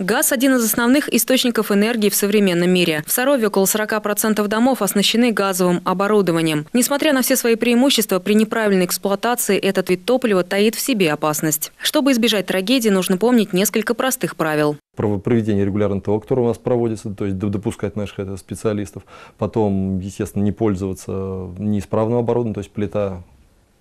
Газ – один из основных источников энергии в современном мире. В Сарове около 40% домов оснащены газовым оборудованием. Несмотря на все свои преимущества, при неправильной эксплуатации этот вид топлива таит в себе опасность. Чтобы избежать трагедии, нужно помнить несколько простых правил проведение регулярного того, который у нас проводится, то есть допускать наших специалистов, потом, естественно, не пользоваться неисправным оборудованием, то есть плита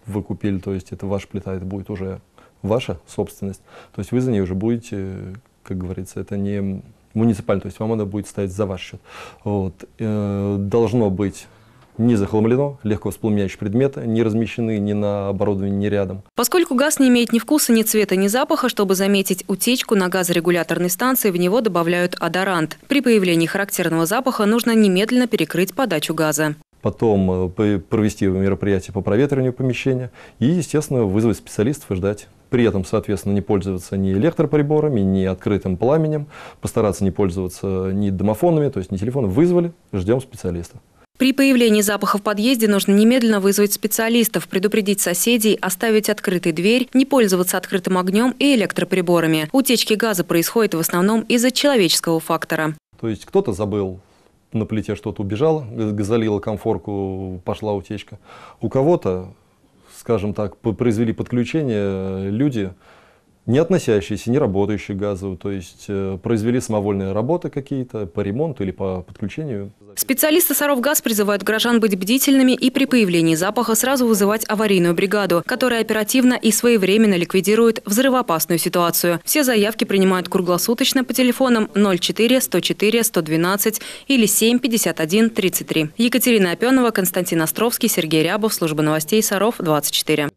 вы купили, то есть это ваша плита, это будет уже ваша собственность, то есть вы за ней уже будете как говорится, это не муниципально, то есть вам она будет стоять за ваш счет. Вот. Э, должно быть не захламлено, легко воспламеняющие предметы не размещены ни на оборудовании, ни рядом. Поскольку газ не имеет ни вкуса, ни цвета, ни запаха, чтобы заметить утечку на газорегуляторной станции, в него добавляют адорант. При появлении характерного запаха нужно немедленно перекрыть подачу газа потом э, провести мероприятие по проветриванию помещения и, естественно, вызвать специалистов и ждать. При этом, соответственно, не пользоваться ни электроприборами, ни открытым пламенем, постараться не пользоваться ни домофонами, то есть ни телефоном. Вызвали, ждем специалиста. При появлении запаха в подъезде нужно немедленно вызвать специалистов, предупредить соседей, оставить открытой дверь, не пользоваться открытым огнем и электроприборами. Утечки газа происходят в основном из-за человеческого фактора. То есть кто-то забыл на плите что-то убежало, залило комфорку, пошла утечка. У кого-то, скажем так, произвели подключение э, люди, не относящиеся, не работающие к газу, то есть э, произвели самовольные работы какие-то по ремонту или по подключению. Специалисты «Саровгаз» призывают граждан быть бдительными и при появлении запаха сразу вызывать аварийную бригаду, которая оперативно и своевременно ликвидирует взрывоопасную ситуацию. Все заявки принимают круглосуточно по телефонам 04 104 112 или 7 33. Екатерина Опенова, Константин Островский, Сергей Рябов, Служба новостей «Саров» 24.